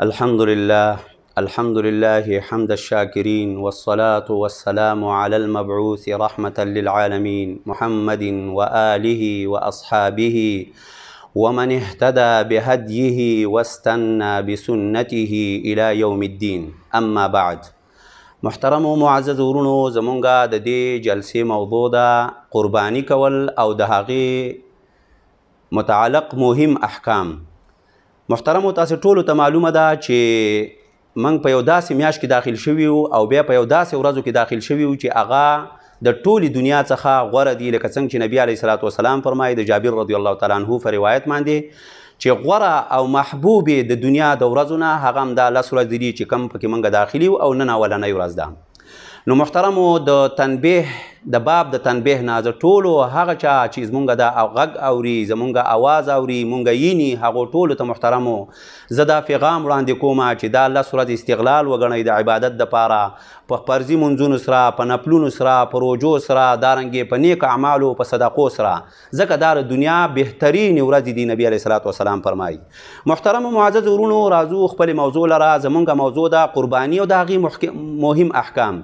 الحمد لله الحمد لله حمد الشاكرين والصلاة والسلام على المبعوث رحمة للعالمين محمد وآله وأصحابه ومن اهتدى بهديه واستنى بسنته إلى يوم الدين أما بعد محترم ومعزز ورنو زمونغا ددي جلسي دې موضوع قرباني کول او د متعلق مهم أحكام محترم تاسو ټولو ته معلومه ده چې منګ په یو داسې میاش کې داخل شوی او بیا په یو داسې ورځو کې داخل شوی چې هغه د ټولي دنیا څخه غوړه دی لکه څنګه چې نبی علیه الصلاۃ والسلام فرمایي د جابر رضی الله تعالی عنہ په روایت باندې چې غوړه او محبوب د دنیا د ورځونه هغه هم د لس ورځې دي چې کم پکې منګه داخلي او نن اولنۍ ورځ ده نو محترمو د تنبیه د باب د تنبیه نه ز ټولو هغه چا چې مونږه دا او غږ اوري زمونږه आवाज اوري مونږه یینی هغه ټولو ته محترمو زه دا پیغام وړاندې کوم چې دا الله سورت استغلال وګڼي د عبادت د پاره په فرضي منځونو سره په نپلونو سره په روجو سره دارنګې په نیک اعمالو په صدقو سره ځکه دا دنیا بهترین ورځ دی نبی علیه الصلاه والسلام فرمایي محترم معزز ورونو راځو خپل موضوع لره زمونږه موضوع د قرباني او د مهم احکام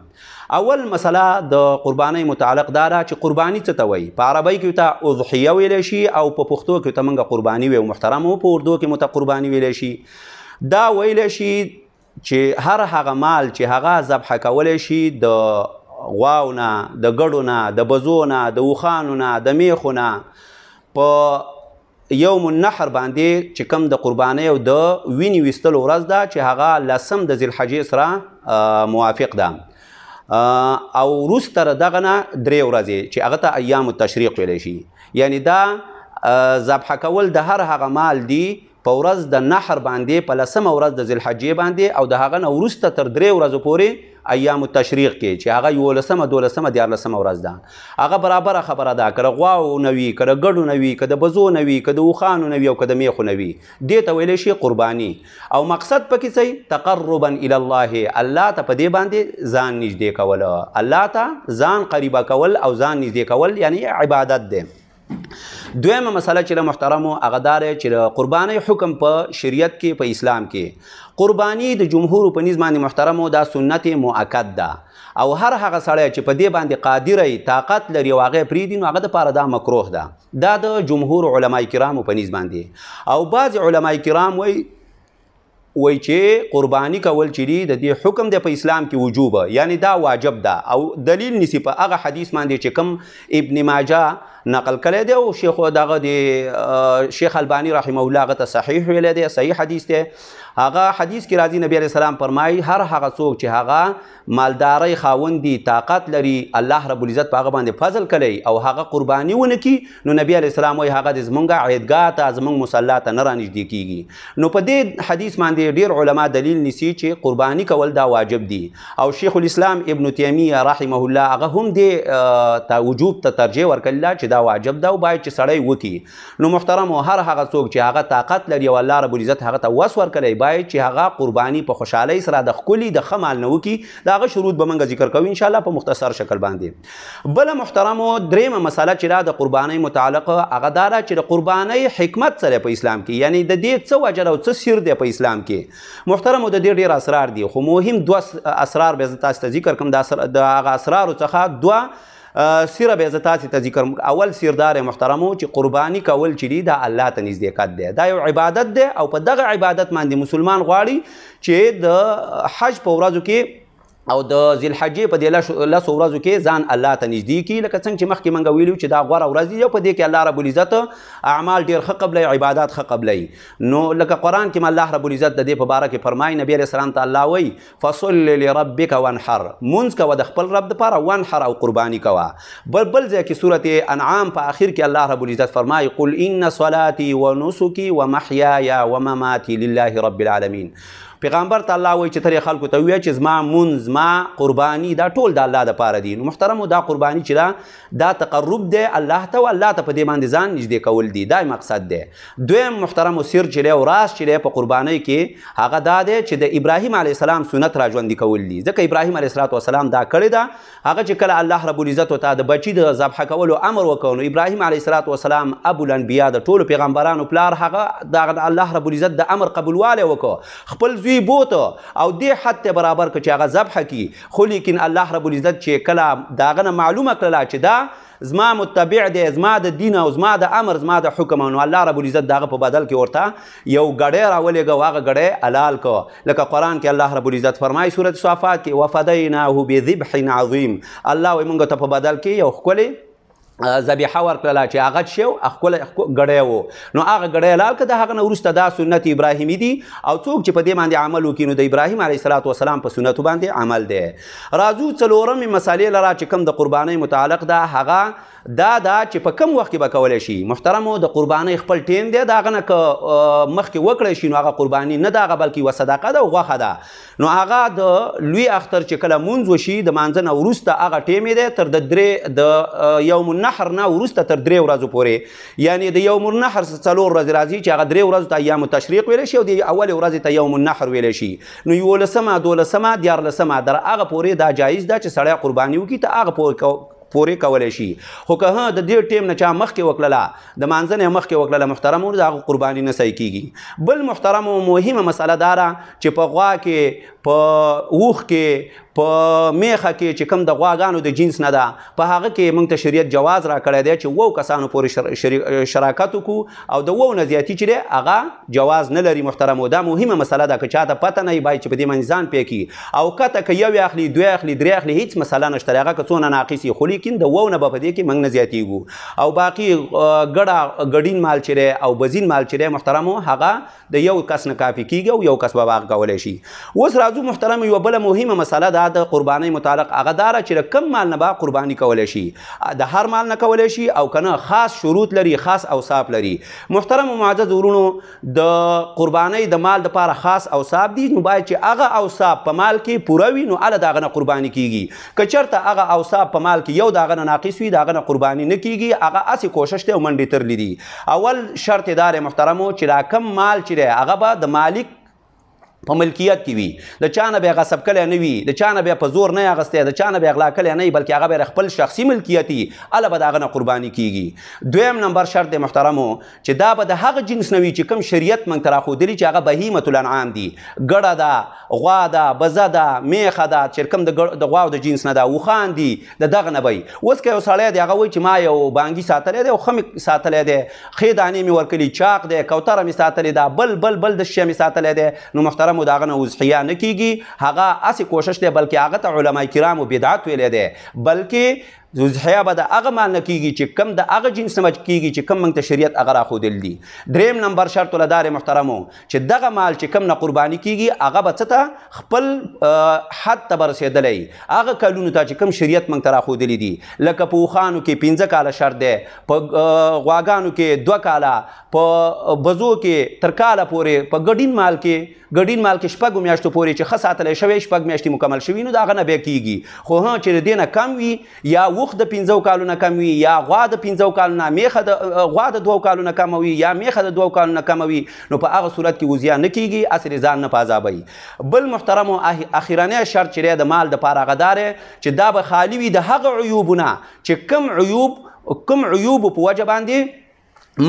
اول مسله د قرباني متعلق دارا چې قرباني څه ته وایي په عربی کې ته اضحیه ویلی شي او په پښتو کې ته موږ قرباني وایو محترمو په اردو کې مو ته قرباني ویلی شي دا ویلی شي چې هر هغه مال چې هغه ذبحه کولی شي د غواونه د ګډونه د بزونه د وخانونه د میخونه په یوم النحر باندې چې کم د قربانۍ او د وینې ویستلو ورځ ده چې هغه لسم د ذلحجې سره موافق ده او وروسته دغه نه درې ورځې چې هغه ته ایام التشریق ویلی شي یعنی دا ذبحه کول د هر هغه مال دی په ورځ د نحر باندې په لسمه ورځ د ذلحجې باندې او د هغه نه وروسته تر درې ورځو پورې ایام تشریق کې چې هغه یولسمه دولسمه دیارلسمه ورځ ده هغه برابر خبره ده کړه غواو نوي کړه ګډو نوي کړه بزو نوي کړه وخانو نوي او کړه میخو نوي دې ته ویل شي قرباني او مقصد پکې څه تقربا ال الله الله ته په دې باندې ځان نږدې کول الله ته ځان قریبه کول او ځان نږدې کول یعنی عبادت ده دویمه مسله چې د محترمو هغه دار چې د قربانۍ حکم په شریعت کې په اسلام کې قربانی د جمهور په نظام باندې محترمو دا سنت مؤکد ده او هر هغه سړی چې په دې باندې قادرې طاقت لري او هغه پریدي نو هغه د پاره دا مکروه ده دا د جمهور علماي کرامو په نظام باندې او بعض علماي کرام وایي وای چې قرباني کول چې د دې حکم د په اسلام کې وجوب یعنی دا واجب ده او دلیل نسی په هغه حدیث باندې چې کوم ابن ماجه نقل کړی دی او شیخ دغه د شیخ البانی رحمه الله غته صحیح ویل دی صحیح حدیث دی هغه حدیث کې راځي نبی علیہ السلام فرمایي هر هغه څوک چې هغه مالداري خاوند دی طاقت لري الله رب العزت په هغه باندې فضل کړي او هغه قرباني ونکي نو نبی علیہ السلام وایي هغه د زمونږه عیدګاه ته زمونږ مصلا ته نه رانږدې کیږي نو په دې حدیث باندې ډیر علما دلیل نیسي چې قرباني کول دا واجب دي او شیخ الاسلام ابن تیمیه رحمه الله هغه هم دې ته وجوب ته ترجیح ورکړل چې دا واجب ده او باید چې سړی وکي نو محترم هر هغه څوک چې هغه طاقت لري او الله رب العزت هغه ته وس ورکړي وای چې هغه قرباني په خوشحالۍ سره د خولي د خمال نو کی دا غ شروط به منګه ذکر کوو ان شاء الله په مختصر شکل باندې بل محترمو دریم مسله چې د قرباني متعلق هغه دا چې د قرباني حکمت سره په اسلام کې یعنی د دې څه وجه او څه سیر دی په اسلام کې محترمو د دې ډیر اسرار دي خو مهم دوه اسرار به تاسو ته ذکر کوم د هغه اسرار څخه دوه سیره به زه تاسو ته ذکر اول سیردار محترمو چې قرباني کول چې دی د الله ته نږدېکت دی دا یو عبادت دی او په دغه عبادت باندې مسلمان غواړي چې د حج په ورځو کې او د ذلحجې په دې لسو ورځو کې ځان الله ته نږدې کړي لکه څنګه چې مخکې موږ ویلو چې دا غوره ورځ دی او په دې کې الله رب العزت اعمال ډېر ښه قبلی عبادات ښه قبلی نو لکه قرآن کې الله رب العزت د دې په باره کې فرمایي نبي علیه السلام ته الله وایي فصل لربک وانحر مونځ کوه د خپل رب دپاره وانحر او قرباني کوه بل بل ځای کې صورت انعام په آخر کې الله رب العزت فرمایي قل ان صلاتي ونسكي ومحياي ومماتي لله رب العالمين پیغمبر تعالی وایي چې ترې خلکو ته وایي چې زما مونز ما قرباني دا ټول د الله لپاره دي نو محترمو دا قرباني چې دا دا تقرب دی الله ته او الله ته په دې باندې ځان نږدې کول دي دا مقصد دی دویم محترمو سر چې او راز چې په قربانۍ کې هغه دا دی چې د ابراهیم علیه السلام سنت را ژوندي کول دي ځکه ابراهیم علیه السلام دا کړی دا هغه چې کله الله رب العزت ته د بچی د ذبح کولو امر وکړو ابراهیم علیه السلام ابو الانبیا د ټولو پیغمبرانو پلار هغه د الله رب العزت د امر قبولواله وکړو خپل دوی بوته او دې حد ته برابر که چې هغه ذبح کړي خو لیکن الله رب العزت چې کله د هغه نه معلومه کړله چې دا زما متبع دی زما د دین او زما د امر زما د حکم نو الله رب العزت دغه په بدل کې ورته یو ګړی راولېږه او هغه ګړی حلال کو لکه قرآن کې الله رب العزت فرمایي سورت صافات کې وفدیناه بذبح عظیم الله وایي موږ ته په بدل کې یو ښکلی ذبیحه ورکړله چې هغه څه یو خپل غړی وو نو هغه غړی لال که د هغه نه وروسته دا سنت ابراهیمي دي او څوک چې په دې باندې عمل وکړي نو د ابراهیم علیه صلات وسلام په سنتو باندې عمل دی راځو څلورمې مسالې لره چې کوم د قربانۍ متعلق ده هغه دا دا چې په کم وخت کې به کولی شي محترمو د قربانۍ خپل ټیم دی د هغه نه که مخکې وکړی شي نو هغه قرباني نه ده هغه بلکې یوه صدقه ده او غوښه ده نو هغه د لوی اختر چې کله مونځ وشي د مانځه نه وروسته هغه ټیم یې دی تر د درې د یوم النحر نه وروسته تر درې ورځو پورې یعنی د یوم النحر څلور ورځې راځي چې هغه درې ورځو ته ایام تشریق ویلی شي او د اول ورځې ته یوم النحر ویلی شي نو یولسمه دولسمه دیارلسمه در هغه پورې دا جایز ده چې سړی قرباني وکړي ته هغه پورې پورې کولای شي خو که د دې ټیم نه چا مخکې وکړله د مانځنې مخکې وکړله محترمو د هغه قرباني نه صحیح کیږي بل محترمو مهمه مسله داره چې په غوا کې په اوښ کې په میخه کې چې کوم د غواګانو د جنس نه ده په هغه کې موږ ته شریعت جواز را کړی دی چې وو کسانو پورې شر... شراکت وکړو او د وو نه زیاتی چې دی هغه جواز نه لري محترم دا مهمه مسله ده که چاته پته نه وي چې په دې باندې ځان پې کی او کته که یو اخلي دوی اخلي درې اخلي هیڅ مسله نشته هغه که څونه ناقص خو لیکن د وو نه به په دې کې موږ نه زیاتیږو او باقي ګډه ګډین مال چې او بزین مال چې محترم هغه د یو کس نه کافي کیږي او یو کس به هغه کولی شي اوس راځو محترم یو بل مهمه مسله ده د قربانۍ متعلق هغه دار چې کم مال نه با قرباني کولای شي د هر مال نه کولای شي او کنه خاص شروط لري خاص اوصاف لري محترم او معزز ورونو د قربانۍ د مال لپاره خاص اوصاف دي نو باید چې هغه اوصاف په مال کې پوره وي نو ال داغه نه قرباني کیږي که چرته هغه اوصاف په مال کې یو داغه نه ناقص وي داغه نه قرباني نه کیږي هغه اسی کوشش ته منډي تر لیدي اول شرط دار محترمو چې دا کم مال چې هغه به د مالک په ملکیت کې وي د چانه به غصب کله نه وي د چانه به په زور نه اغسته د چانه به اغلا کله نه بلکې هغه به خپل شخصي ملکیتي اله به داغه قرباني کیږي دویم نمبر شرط محترمو چې دا به د هغه جنس نوي چې کم شریعت مونږ ترا خو دلی چې هغه بهیمه الانعام دي ګړه ده غوا ده بزه ده میخه ده چې کم د د غوا د جنس نه ده وخان دي د دغه نه وي اوس که یو سړی دی هغه وایي چې ما یو بانګي ساتلې ده او خمې ساتلې ده خې دانې مې ورکلي چاق ده کوتره مې ساتلې ده بل بل بل د شې مې ساتلې ده نو محترم سره مو داغه نه وضحیه نه کیږي هغه اسې کوشش دی بلکې هغه ته علما کرامو بدعت ویلی دی بلکې زوجحیا به د هغه معنی کیږي چې کم د هغه جنس نه کیږي چې کم منته شریعت هغه راخودل دي دریم نمبر شرط لدار محترمو چې دغه مال چې کم نه قرباني کیږي هغه به ته خپل حد ته برسېدلی هغه کلونو ته چې کم شریعت منته راخودلی دي لکه په وخانو کې پنځه کاله شرط دی په غواګانو کې دوه کاله په بزو کې تر کاله پورې په ګډین مال کې ګډین مال کې شپږو میاشتو پورې چې ښه ساتلی شوی شپږ میاشتې مکمل شوي نو د هغه نه بیا کیږي خو ها چې د دې نه کم وي یا اوخ د 15 کالو نه کم وي یا غوا د 15 کالو نه میخه د غوا د 2 کالو نه کم وي یا میخه د 2 کالو نه کم وي نو په هغه صورت کې وزیا نه کیږي اصل ځان نه پازابي بل محترم او اخیرانه شرط چې د مال د پاره غدار چې دا به خالی وي د هغه عیوبونه چې کم عیوب کم عیوب په وجه باندې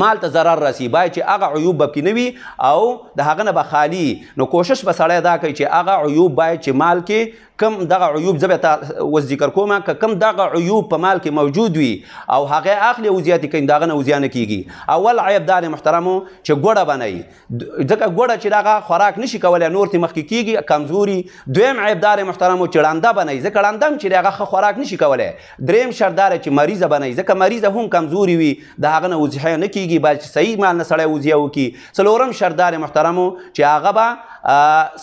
مال ته ضرر رسی باید چې هغه عیوب به کې نوي او د هغه نه به خالی نو کوشش به سړی دا کوي چې هغه عیوب باید چې مال کې کم دغه عیوب زه به تا وس ذکر کوم که کم دغه عیوب په مال کې موجود وي او هغه اخلي او زیاتې کین دغه نه وزیانه کیږي اول عیب دار محترمو چې ګوړه بنئ ځکه ګوړه چې دغه خوراک نشي کولای نور ته مخکې کیږي کمزوري دویم عیب دار محترمو چې ړانده بنئ ځکه ړانده چې دغه خوراک نشي کولای دریم شردار چې مریض بنئ ځکه مریض هم کمزوري وي د هغه نه وزیه نه کیږي بل چې صحیح مال نه سړی وزیه وکي څلورم شردار محترمو چې هغه به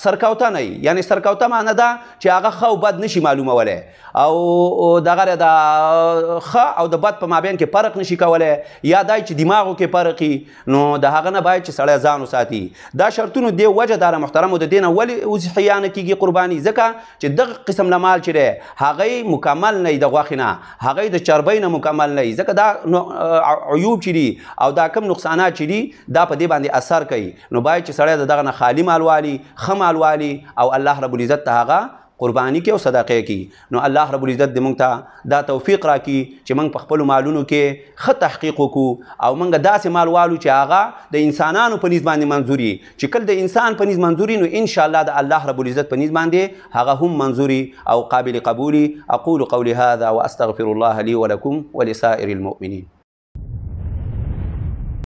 سرکوته نه یعنی سرکوته معنی ده چې هغه هغه ښه او بد نشي معلومولی او دغه د ښه او د بد په مابین کې فرق نشي کولی یا دای چې دماغو کې فرق نو د هغه نه باید چې سړی ځان وساتي دا شرطونو دې وجه داره محترمو د دې نه ولې اوس خیانه کیږي قرباني ځکه چې دغه قسم له مال چې دی هغه مکمل نه د غوښې نه هغه د چربۍ نه مکمل نه ځکه دا عیوب چې دي او دا کم نقصانات چې دي دا په دې باندې اثر کوي نو باید چې سړی دغه نه خالی مال والي ښه مال والي او الله رب العزت ته هغه قربانی کې او صدقه کې نو الله رب العزت دې موږ ته دا توفیق راکړي چې موږ په خپل مالونو کې ښه تحقیق وکړو او موږ داسې مال والو چې هغه د انسانانو په نسبت منظوري چې کل د انسان په نسبت منظوري نو ان شاء الله د الله رب العزت په نسبت باندې هغه هم منظوري او قابل قبولي اقول قولي هذا واستغفر الله لي ولكم ولسائر المؤمنين